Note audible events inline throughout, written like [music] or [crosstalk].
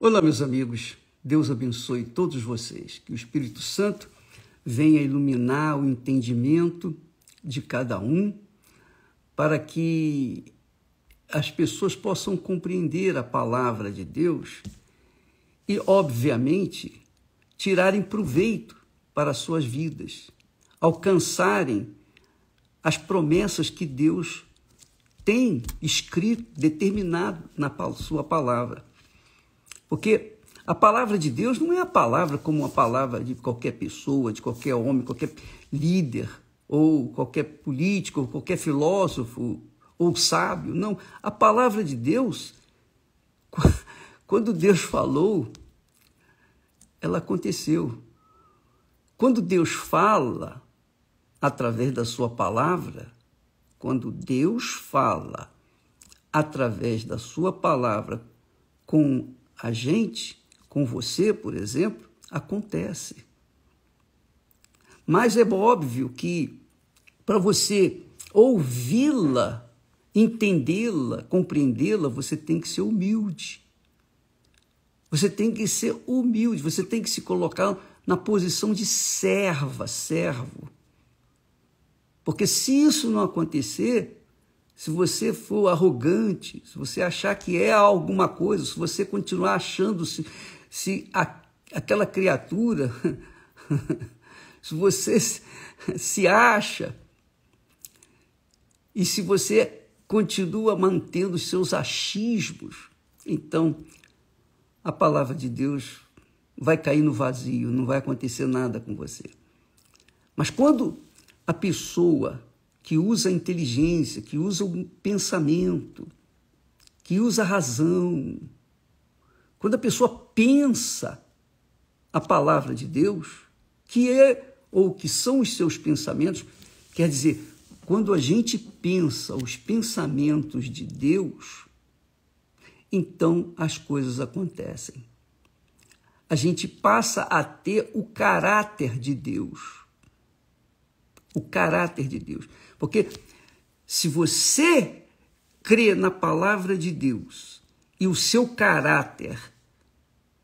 Olá, meus amigos. Deus abençoe todos vocês. Que o Espírito Santo venha iluminar o entendimento de cada um para que as pessoas possam compreender a palavra de Deus e, obviamente, tirarem proveito para suas vidas, alcançarem as promessas que Deus tem escrito, determinado na sua palavra. Porque a palavra de Deus não é a palavra como a palavra de qualquer pessoa, de qualquer homem, qualquer líder, ou qualquer político, ou qualquer filósofo, ou sábio. Não. A palavra de Deus, [laughs] quando Deus falou, ela aconteceu. Quando Deus fala através da sua palavra, quando Deus fala através da sua palavra com a gente, com você, por exemplo, acontece. Mas é óbvio que para você ouvi-la, entendê-la, compreendê-la, você tem que ser humilde. Você tem que ser humilde, você tem que se colocar na posição de serva, servo. Porque se isso não acontecer, se você for arrogante, se você achar que é alguma coisa, se você continuar achando se, se a, aquela criatura, [laughs] se você se acha e se você continua mantendo os seus achismos, então a palavra de Deus vai cair no vazio, não vai acontecer nada com você. Mas quando a pessoa que usa a inteligência, que usa o pensamento, que usa a razão. Quando a pessoa pensa a palavra de Deus, que é ou que são os seus pensamentos, quer dizer, quando a gente pensa os pensamentos de Deus, então as coisas acontecem. A gente passa a ter o caráter de Deus. O caráter de Deus. Porque se você crê na palavra de Deus e o seu caráter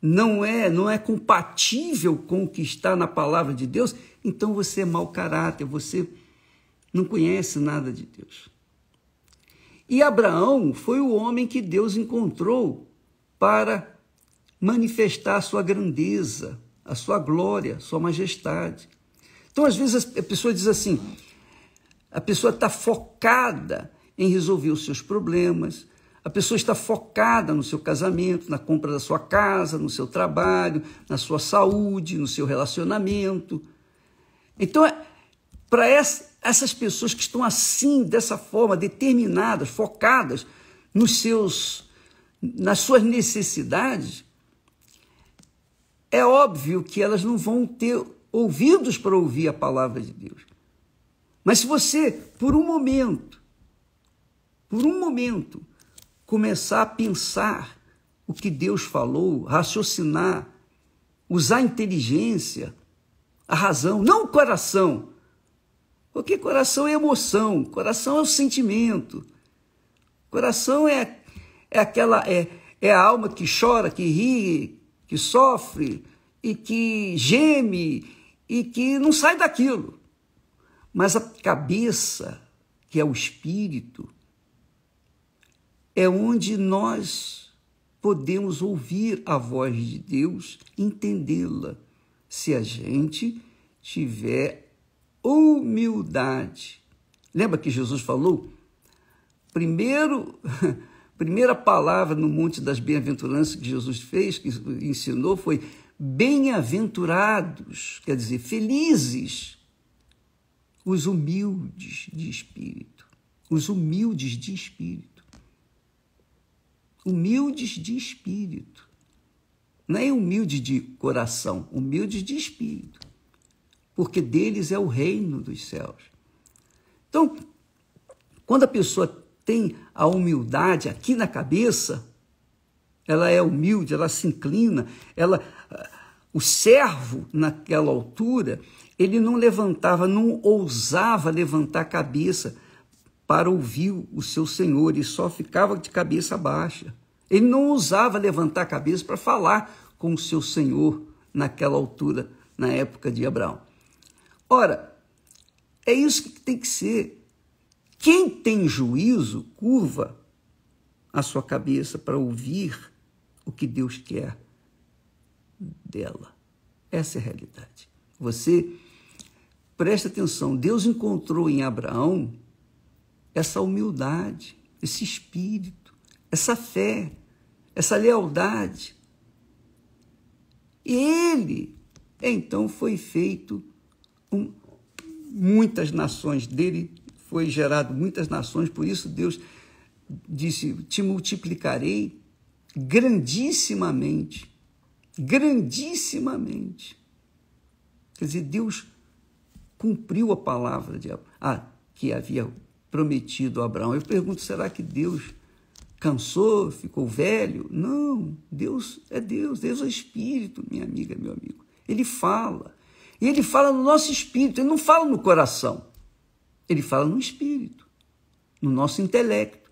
não é, não é compatível com o que está na palavra de Deus, então você é mau caráter, você não conhece nada de Deus. E Abraão foi o homem que Deus encontrou para manifestar a sua grandeza, a sua glória, a sua majestade. Então, às vezes, a pessoa diz assim: a pessoa está focada em resolver os seus problemas, a pessoa está focada no seu casamento, na compra da sua casa, no seu trabalho, na sua saúde, no seu relacionamento. Então, é, para essas pessoas que estão assim, dessa forma, determinadas, focadas nos seus, nas suas necessidades, é óbvio que elas não vão ter ouvidos para ouvir a palavra de Deus. Mas se você, por um momento, por um momento, começar a pensar o que Deus falou, raciocinar, usar a inteligência, a razão, não o coração. Porque coração é emoção, coração é o sentimento. Coração é, é aquela é, é a alma que chora, que ri, que sofre e que geme e que não sai daquilo. Mas a cabeça, que é o espírito, é onde nós podemos ouvir a voz de Deus, entendê-la, se a gente tiver humildade. Lembra que Jesus falou? Primeiro, [laughs] primeira palavra no Monte das Bem-aventuranças que Jesus fez, que ensinou, foi bem-aventurados, quer dizer, felizes os humildes de espírito, os humildes de espírito. Humildes de espírito. Não é humilde de coração, humilde de espírito. Porque deles é o reino dos céus. Então, quando a pessoa tem a humildade aqui na cabeça, ela é humilde, ela se inclina, ela ah, o servo naquela altura, ele não levantava, não ousava levantar a cabeça para ouvir o seu Senhor e só ficava de cabeça baixa. Ele não ousava levantar a cabeça para falar com o seu Senhor naquela altura, na época de Abraão. Ora, é isso que tem que ser. Quem tem juízo, curva a sua cabeça para ouvir o que Deus quer dela. Essa é a realidade. Você Preste atenção, Deus encontrou em Abraão essa humildade, esse espírito, essa fé, essa lealdade. E ele, então, foi feito um, muitas nações dele, foi gerado muitas nações, por isso Deus disse: Te multiplicarei grandissimamente. Grandissimamente. Quer dizer, Deus cumpriu a palavra de, ah, que havia prometido a Abraão. Eu pergunto, será que Deus cansou, ficou velho? Não, Deus é Deus, Deus é espírito, minha amiga, meu amigo. Ele fala. E ele fala no nosso espírito, ele não fala no coração. Ele fala no espírito, no nosso intelecto.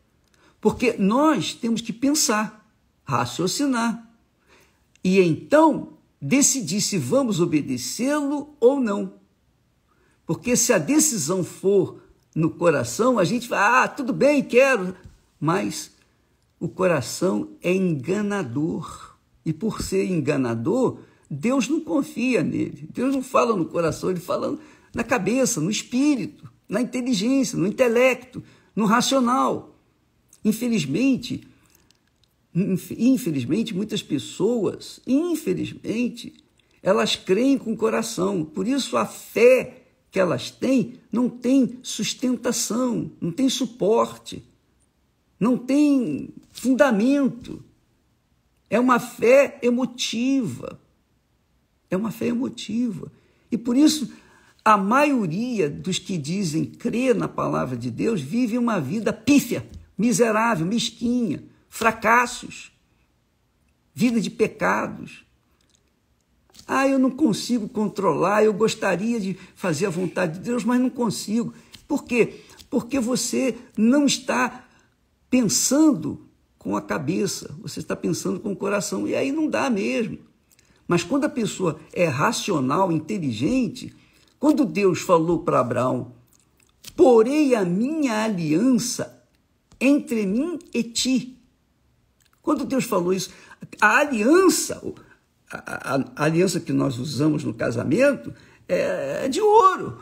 Porque nós temos que pensar, raciocinar. E então decidir se vamos obedecê-lo ou não. Porque se a decisão for no coração, a gente vai, ah, tudo bem, quero, mas o coração é enganador. E por ser enganador, Deus não confia nele. Deus não fala no coração, ele fala na cabeça, no espírito, na inteligência, no intelecto, no racional. Infelizmente, infelizmente, muitas pessoas, infelizmente, elas creem com o coração. Por isso a fé que elas têm não tem sustentação, não tem suporte, não tem fundamento. É uma fé emotiva. É uma fé emotiva. E por isso, a maioria dos que dizem crer na palavra de Deus vive uma vida pífia, miserável, mesquinha, fracassos, vida de pecados. Ah, eu não consigo controlar, eu gostaria de fazer a vontade de Deus, mas não consigo. Por quê? Porque você não está pensando com a cabeça, você está pensando com o coração, e aí não dá mesmo. Mas quando a pessoa é racional, inteligente, quando Deus falou para Abraão: Porei a minha aliança entre mim e ti. Quando Deus falou isso, a aliança, a, a, aliança que nós usamos no casamento é, é de ouro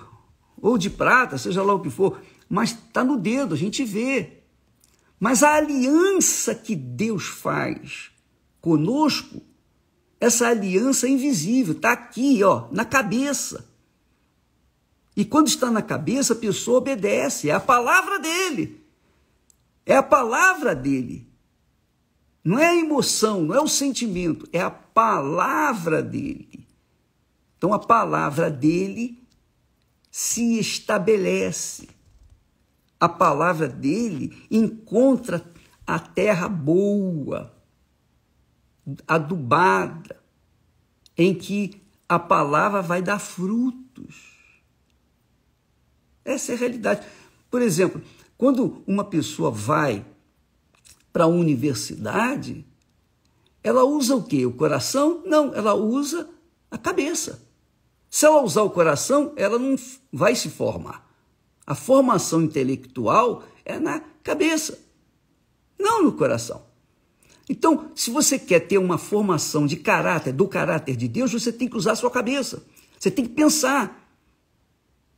ou de prata, seja lá o que for, mas está no dedo, a gente vê. Mas a aliança que Deus faz conosco, essa aliança é invisível, está aqui, ó, na cabeça. E quando está na cabeça, a pessoa obedece, é a palavra dele. É a palavra dele. Não é a emoção, não é o sentimento, é a palavra dele. Então a palavra dele se estabelece. A palavra dele encontra a terra boa, adubada, em que a palavra vai dar frutos. Essa é a realidade. Por exemplo, quando uma pessoa vai para a universidade, ela usa o quê? O coração? Não, ela usa a cabeça. Se ela usar o coração, ela não vai se formar. A formação intelectual é na cabeça, não no coração. Então, se você quer ter uma formação de caráter, do caráter de Deus, você tem que usar a sua cabeça. Você tem que pensar.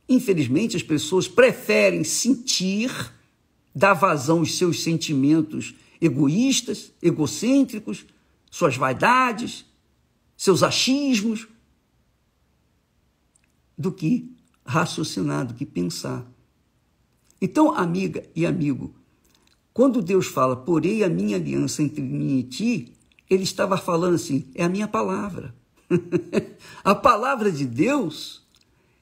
Infelizmente, as pessoas preferem sentir, dar vazão aos seus sentimentos egoístas, egocêntricos, suas vaidades, seus achismos, do que raciocinar, do que pensar. Então, amiga e amigo, quando Deus fala, porei a minha aliança entre mim e ti, ele estava falando assim, é a minha palavra. [laughs] a palavra de Deus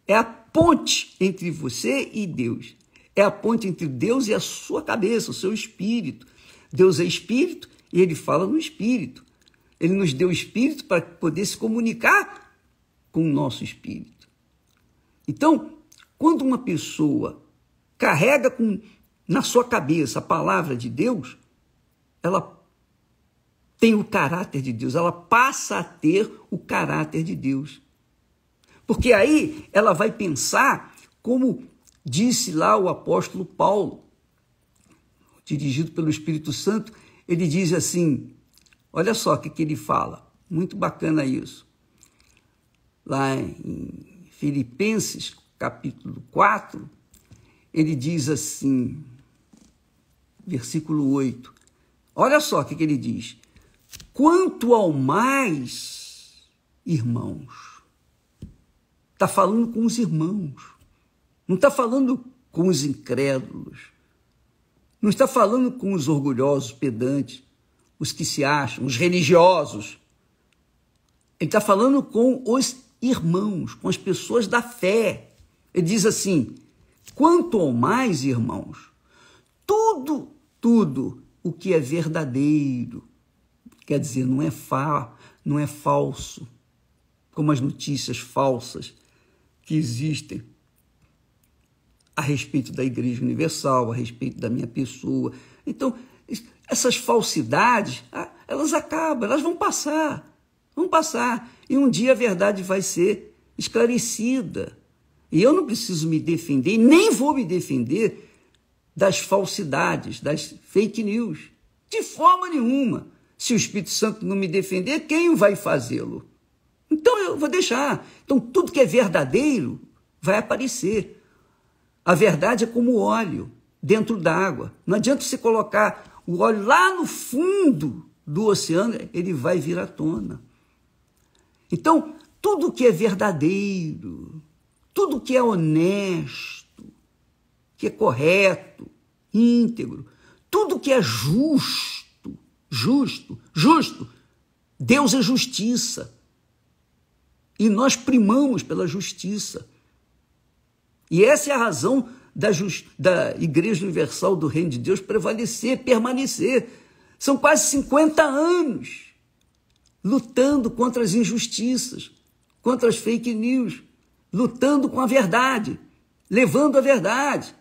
é a ponte entre você e Deus. É a ponte entre Deus e a sua cabeça, o seu espírito. Deus é espírito e ele fala no espírito. Ele nos deu o espírito para poder se comunicar com o nosso espírito. Então, quando uma pessoa carrega com, na sua cabeça a palavra de Deus, ela tem o caráter de Deus, ela passa a ter o caráter de Deus. Porque aí ela vai pensar como disse lá o apóstolo Paulo, dirigido pelo Espírito Santo, ele diz assim: Olha só o que, que ele fala, muito bacana isso. Lá em Filipenses, capítulo 4, ele diz assim, versículo 8. Olha só o que, que ele diz. Quanto ao mais, irmãos, está falando com os irmãos, não está falando com os incrédulos, não está falando com os orgulhosos, pedantes, os que se acham, os religiosos. Ele está falando com os irmãos, com as pessoas da fé. Ele diz assim: quanto ao mais, irmãos, tudo, tudo o que é verdadeiro, quer dizer, não é, fa não é falso, como as notícias falsas que existem a respeito da Igreja Universal, a respeito da minha pessoa. Então, essas falsidades, ah, elas acabam, elas vão passar, vão passar. E um dia a verdade vai ser esclarecida. E eu não preciso me defender, nem vou me defender das falsidades, das fake news. De forma nenhuma. Se o Espírito Santo não me defender, quem vai fazê-lo? Então eu vou deixar. Então tudo que é verdadeiro vai aparecer. A verdade é como óleo dentro da água. Não adianta você colocar o óleo lá no fundo do oceano, ele vai vir à tona. Então, tudo que é verdadeiro, tudo que é honesto, que é correto, íntegro, tudo que é justo, justo, justo, Deus é justiça. E nós primamos pela justiça. E essa é a razão da, just, da Igreja Universal do Reino de Deus prevalecer, permanecer. São quase 50 anos lutando contra as injustiças, contra as fake news, lutando com a verdade, levando a verdade.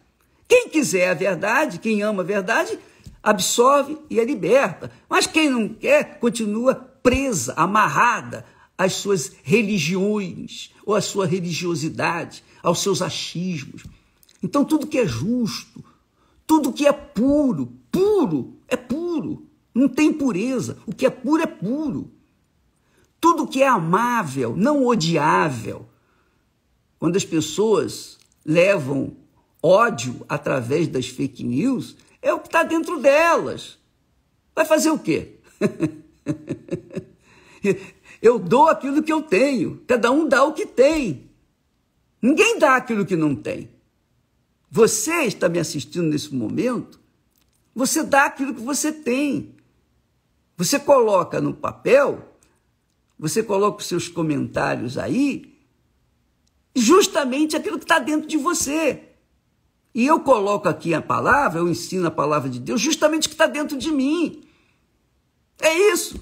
Quem quiser a verdade, quem ama a verdade, absorve e a liberta. Mas quem não quer, continua presa, amarrada às suas religiões ou à sua religiosidade, aos seus achismos, então tudo que é justo, tudo que é puro, puro é puro, não tem pureza. O que é puro é puro. Tudo que é amável, não odiável. Quando as pessoas levam ódio através das fake news, é o que está dentro delas. Vai fazer o quê? [laughs] eu dou aquilo que eu tenho, cada um dá o que tem. Ninguém dá aquilo que não tem. Você está me assistindo nesse momento, você dá aquilo que você tem. Você coloca no papel, você coloca os seus comentários aí, justamente aquilo que está dentro de você. E eu coloco aqui a palavra, eu ensino a palavra de Deus, justamente o que está dentro de mim. É isso.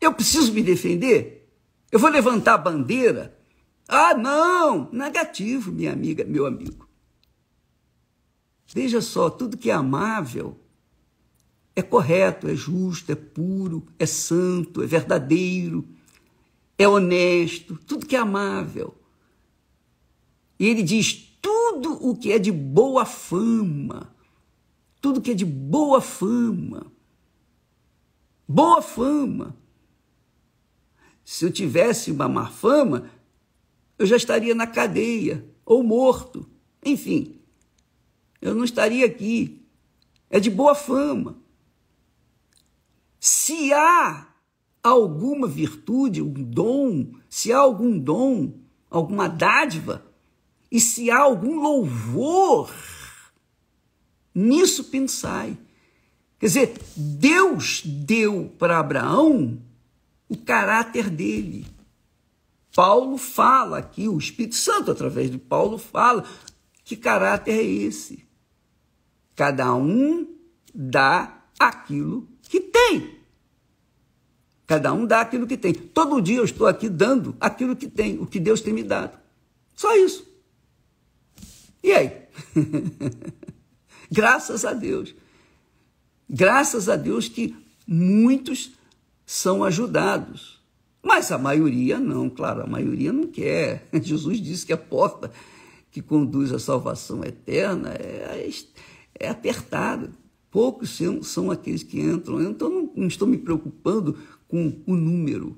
Eu preciso me defender? Eu vou levantar a bandeira? Ah, não! Negativo, minha amiga, meu amigo. Veja só, tudo que é amável é correto, é justo, é puro, é santo, é verdadeiro, é honesto, tudo que é amável. E ele diz: tudo o que é de boa fama, tudo que é de boa fama, boa fama. Se eu tivesse uma má fama, eu já estaria na cadeia ou morto. Enfim, eu não estaria aqui. É de boa fama. Se há alguma virtude, um dom, se há algum dom, alguma dádiva, e se há algum louvor, nisso pensai. Quer dizer, Deus deu para Abraão o caráter dele. Paulo fala aqui, o Espírito Santo, através de Paulo, fala que caráter é esse. Cada um dá aquilo que tem. Cada um dá aquilo que tem. Todo dia eu estou aqui dando aquilo que tem, o que Deus tem me dado. Só isso. E aí? [laughs] Graças a Deus. Graças a Deus que muitos são ajudados. Mas a maioria não, claro, a maioria não quer. [laughs] Jesus disse que a porta que conduz à salvação eterna é é apertada. Poucos são aqueles que entram. Então não estou me preocupando com o número.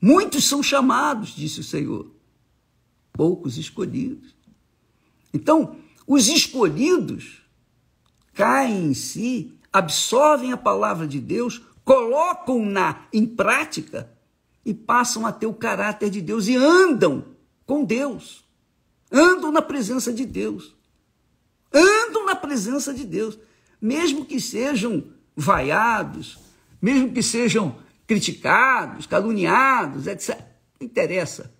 Muitos são chamados, disse o Senhor. Poucos escolhidos. Então, os escolhidos caem em si, absorvem a palavra de Deus, colocam-na em prática e passam a ter o caráter de Deus e andam com Deus. Andam na presença de Deus andam na presença de Deus, mesmo que sejam vaiados, mesmo que sejam criticados, caluniados, etc. Não interessa.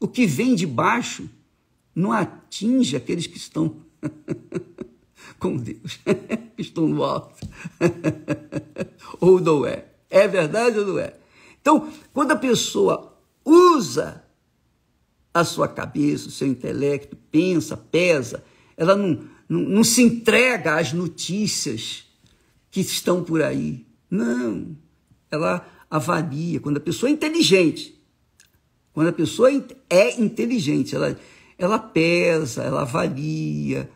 O que vem de baixo não atinge aqueles que estão [laughs] com Deus, [laughs] que estão no alto. [laughs] ou não é? É verdade ou não é? Então, quando a pessoa usa a sua cabeça, o seu intelecto, pensa, pesa, ela não, não, não se entrega às notícias que estão por aí. Não, ela avalia. Quando a pessoa é inteligente, quando a pessoa é inteligente, ela, ela pesa, ela avalia,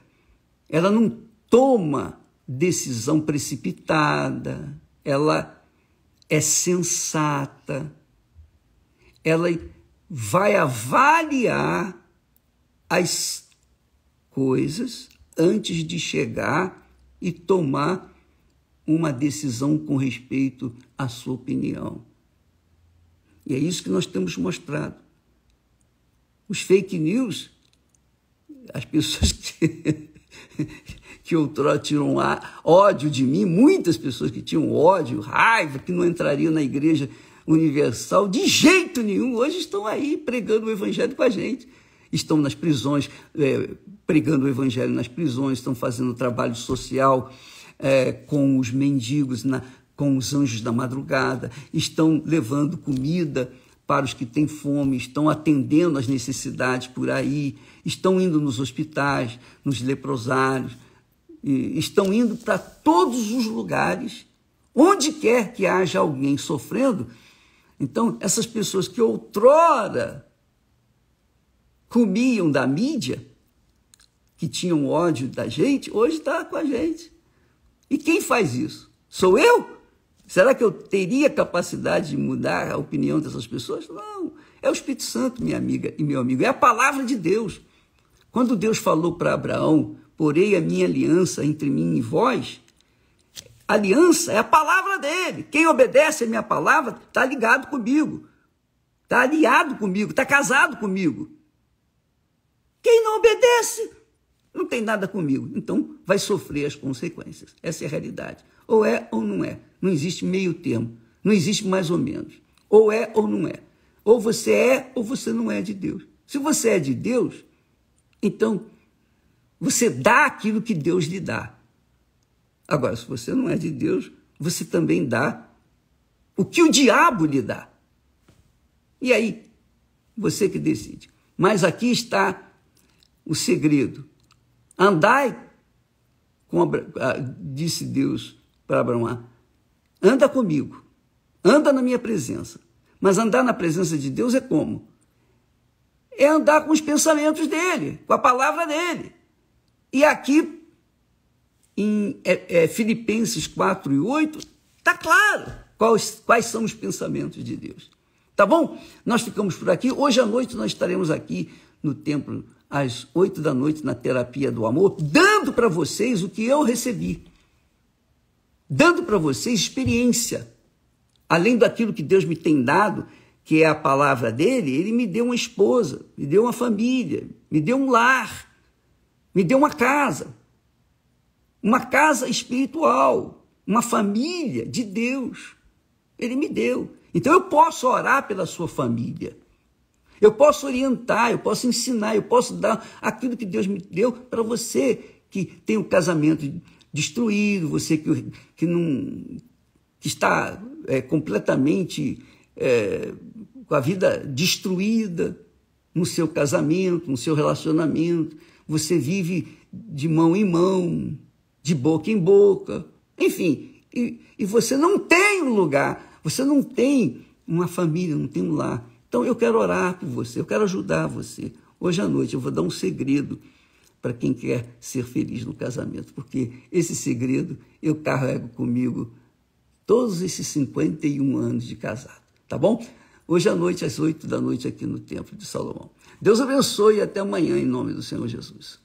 ela não toma decisão precipitada, ela é sensata, ela vai avaliar as coisas antes de chegar e tomar uma decisão com respeito à sua opinião. E é isso que nós temos mostrado. Os fake news, as pessoas [laughs] que, que outrora tiram ódio de mim, muitas pessoas que tinham ódio, raiva, que não entrariam na igreja universal de jeito nenhum, hoje estão aí pregando o evangelho com a gente estão nas prisões, é, pregando o evangelho nas prisões, estão fazendo trabalho social é, com os mendigos, na, com os anjos da madrugada, estão levando comida para os que têm fome, estão atendendo às necessidades por aí, estão indo nos hospitais, nos leprosários, estão indo para todos os lugares, onde quer que haja alguém sofrendo. Então, essas pessoas que outrora comiam da mídia, que tinham ódio da gente, hoje está com a gente. E quem faz isso? Sou eu? Será que eu teria capacidade de mudar a opinião dessas pessoas? Não. É o Espírito Santo, minha amiga e meu amigo. É a palavra de Deus. Quando Deus falou para Abraão, porei a minha aliança entre mim e vós, aliança é a palavra dele. Quem obedece a minha palavra está ligado comigo, está aliado comigo, está casado comigo. Quem não obedece não tem nada comigo, então vai sofrer as consequências. Essa é a realidade. Ou é ou não é. Não existe meio termo. Não existe mais ou menos. Ou é ou não é. Ou você é ou você não é de Deus. Se você é de Deus, então você dá aquilo que Deus lhe dá. Agora, se você não é de Deus, você também dá o que o diabo lhe dá. E aí, você que decide. Mas aqui está o segredo. Andai, com disse Deus para Abraão, anda comigo, anda na minha presença. Mas andar na presença de Deus é como? É andar com os pensamentos dele, com a palavra dele. E aqui, em é, é, Filipenses 4 e 8, está claro quais, quais são os pensamentos de Deus. Tá bom? Nós ficamos por aqui. Hoje à noite nós estaremos aqui no templo às oito da noite na terapia do amor, dando para vocês o que eu recebi, dando para vocês experiência. Além daquilo que Deus me tem dado, que é a palavra dele, ele me deu uma esposa, me deu uma família, me deu um lar, me deu uma casa, uma casa espiritual, uma família de Deus. Ele me deu. Então eu posso orar pela sua família. Eu posso orientar, eu posso ensinar, eu posso dar aquilo que Deus me deu para você que tem o casamento destruído, você que, que não que está é, completamente é, com a vida destruída no seu casamento, no seu relacionamento, você vive de mão em mão, de boca em boca, enfim, e, e você não tem um lugar, você não tem uma família, não tem um lar. Então eu quero orar por você, eu quero ajudar você. Hoje à noite eu vou dar um segredo para quem quer ser feliz no casamento, porque esse segredo eu carrego comigo todos esses 51 anos de casado, tá bom? Hoje à noite, às 8 da noite, aqui no Templo de Salomão. Deus abençoe e até amanhã, em nome do Senhor Jesus.